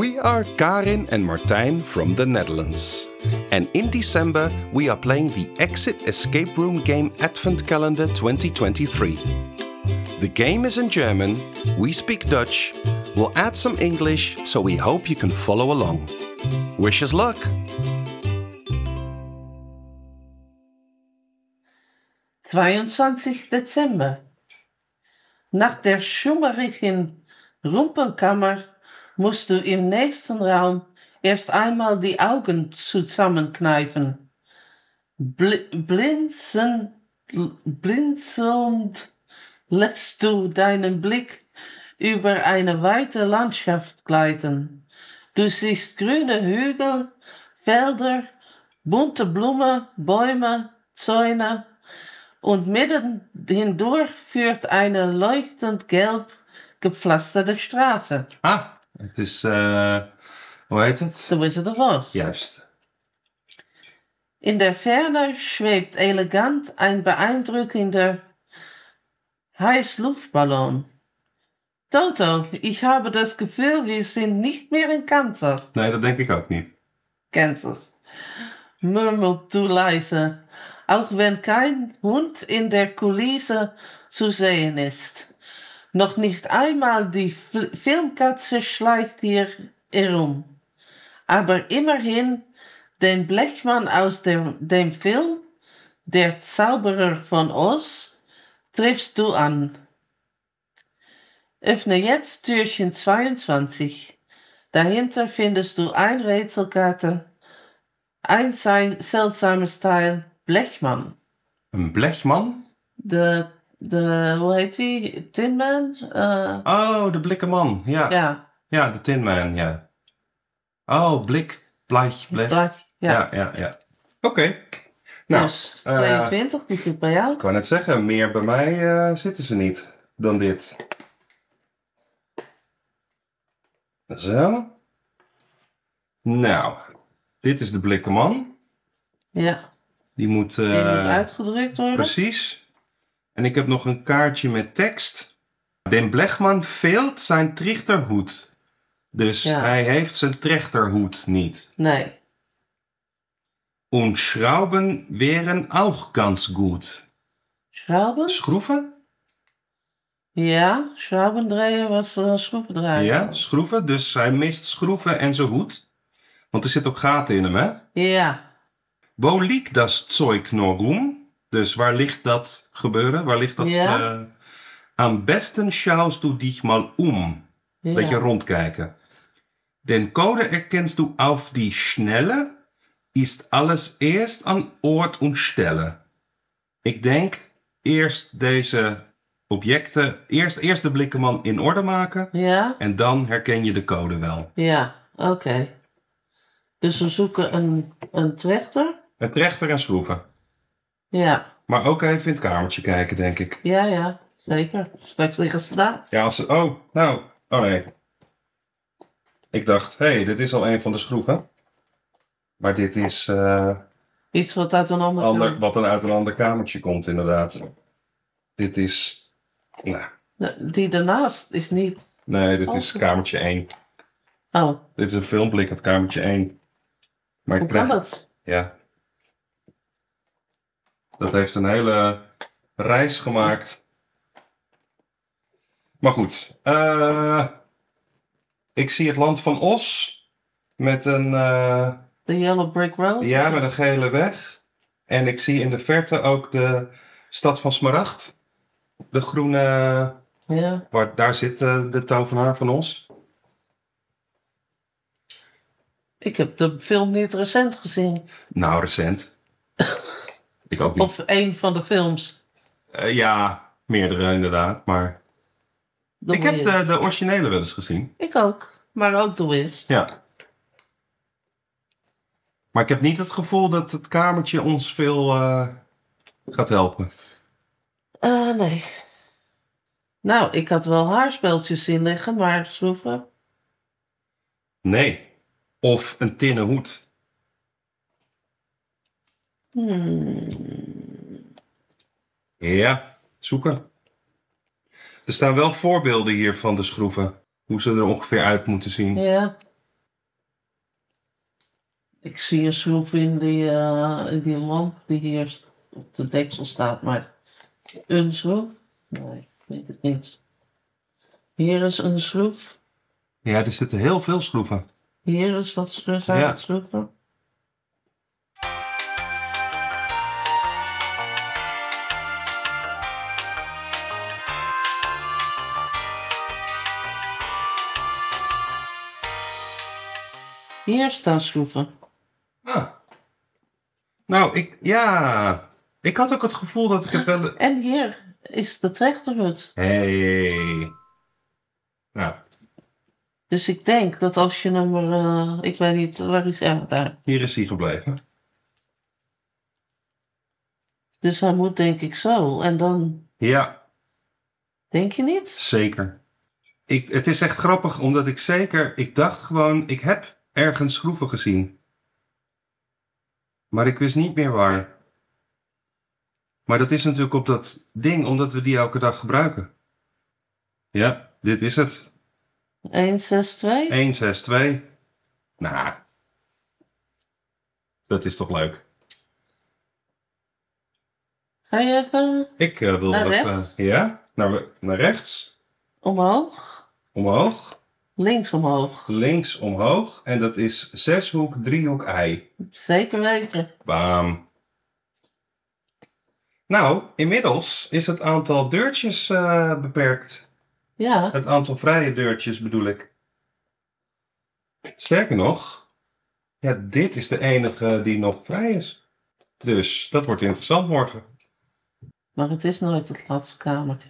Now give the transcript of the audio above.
We are Karin and Martijn from the Netherlands. And in December, we are playing the Exit Escape Room Game Advent Calendar 2023. The game is in German, we speak Dutch, we'll add some English, so we hope you can follow along. Wish us luck! December. Nach der schummerigen Rumpenkammer musst du im nächsten Raum erst einmal die Augen zusammenkneifen. Bl blinzelnd, blinzelnd lässt du deinen Blick über eine weite Landschaft gleiten. Du siehst grüne Hügel, Felder, bunte Blumen, Bäume, Zäune und mitten hindurch führt eine leuchtend gelb gepflasterte Straße. Ah, Het is, uh, hoe heet het? The Wizard of Oz. Juist. In der Ferne schwebt elegant ein beeindruckender Heißluftballon. Toto, ich habe das Gefühl, wir sind nicht mehr in Kansas. Nee, dat denk ik ook niet. Kansas, murmelt du leise, auch wenn kein Hund in der Kulisse zu sehen ist. Noch nicht einmal die Fl Filmkatze schleicht hier herum. Aber immerhin den Blechmann aus dem, dem Film, der Zauberer von Oz, triffst du an. Öffne jetzt Türchen 22. Dahinter findest du ein Rätselkarte, ein sein seltsames Teil, Blechmann. Een Blechmann? De de, hoe heet die? Tin Man? Eh, oh, de blikken man. Ja. ja. Ja, de Tin Man, ja. Oh, blik, blaadje, blik. ja. Ja, ja, Oké. Nou, 22, dus, die zit bij jou. Eh, ik wou net zeggen, meer bij mij eh, zitten ze niet dan dit. Zo. Nou, dit is de blikken man. Ja. Die moet, die moet uitgedrukt worden. Precies. En ik heb nog een kaartje met tekst. Den Blechman veelt zijn trichterhoed. Dus hij heeft zijn trechterhoed niet. Nee. Und Schrauben wären ook ganz gut. Schrauben? Schroeven? Ja, Schrauben draaien was uh, schroeven draaien. Ja, schroeven. Dus hij mist schroeven en zijn hoed. Want er zitten ook gaten in hem, hè? Ja. Wo liegt das Zeug nur rum? Dus waar ligt dat gebeuren? Waar ligt dat? Ja. Uh, eh, am besten schaust du dich mal um. Ja. Beetje rondkijken. Den Code erkennst du auf die Schnelle, ist alles eerst an Ort und Stelle. Ik denk eerst deze objecten, eerst, eerst de man in orde maken. Ja. En dan herken je de code wel. Ja, oké. Dus we zoeken een, een trechter. Een trechter en schroeven. Ja. Maar ook even in het kamertje kijken, denk ik. Ja, ja, zeker. Straks liggen ze daar. Ja, als ze... Oh, nou. Oh nee. Ik dacht, hé, hey, dit is al een van de schroeven. Maar dit is... Eh, Iets wat uit een ander... ander, wat dan uit een ander kamertje komt, inderdaad. Dit is... Nou, Die daarnaast is niet... nee, dit is oh. kamertje 1. Oh, Dit is een filmblik het kamertje 1. Maar ik hoe kan dat? Ja, dat heeft een hele reis gemaakt. Maar goed. Eh, ik zie het land van Os. Met een... de eh, Yellow Brick Road? Ja, met een gele weg. En ik zie in de verte ook de stad van Smaragd. De groene... Ja. Waar, daar zit eh, de tovenaar van Os. Ik heb de film niet recent gezien. Nou, recent. Ik ook niet. Of een van de films. Eh, ja, meerdere inderdaad, maar... ik heb de, de, originele wel eens gezien. Ik ook, maar ook de Wiz. Ja. Maar ik heb niet het gevoel dat het kamertje ons veel eh, gaat helpen. Eh, nee. Nou, ik had wel haarspeltjes in liggen, maar schroeven. Nee. Of een tinnen hoed. Hmm. Ja, zoeken. Er staan wel voorbeelden hier van de schroeven. Hoe ze er ongeveer uit moeten zien. Ja. Ik zie een schroef in die, eh, die lamp die hier op de deksel staat, maar een schroef? Nee, ik weet het niet. Hier is een schroef. Ja, er zitten heel veel schroeven. Hier is wat schroeven. Ja. schroeven. hier staan schroeven. Ah. Nou, ik, ja. Ik had ook het gevoel dat ik het wel. En hier is de trechterhut. Hé. Hey. Nou. Dus ik denk dat als je nummer. Eh, ik weet niet, waar is hij? Daar. Hier is hij gebleven. Dus hij moet denk ik zo. En dan. Ja. Denk je niet? Zeker. Ik, het is echt grappig, omdat ik zeker. Ik dacht gewoon, ik heb ergens schroeven gezien. Maar ik wist niet meer waar. Maar dat is natuurlijk op dat ding, omdat we die elke dag gebruiken. Ja, dit is het. 162? 162. Nou, dat is toch leuk? Ga je even? Ik uh, wil naar even. Eh, ja, naar, naar rechts. Omhoog. Omhoog. Links omhoog. Links omhoog. En dat is zeshoek, driehoek, ei. Zeker weten. Bam. Nou, inmiddels is het aantal deurtjes eh, beperkt. Ja. Het aantal vrije deurtjes bedoel ik. Sterker nog, ja, dit is de enige die nog vrij is. Dus dat wordt interessant morgen. Maar het is nooit het laatste kamertje.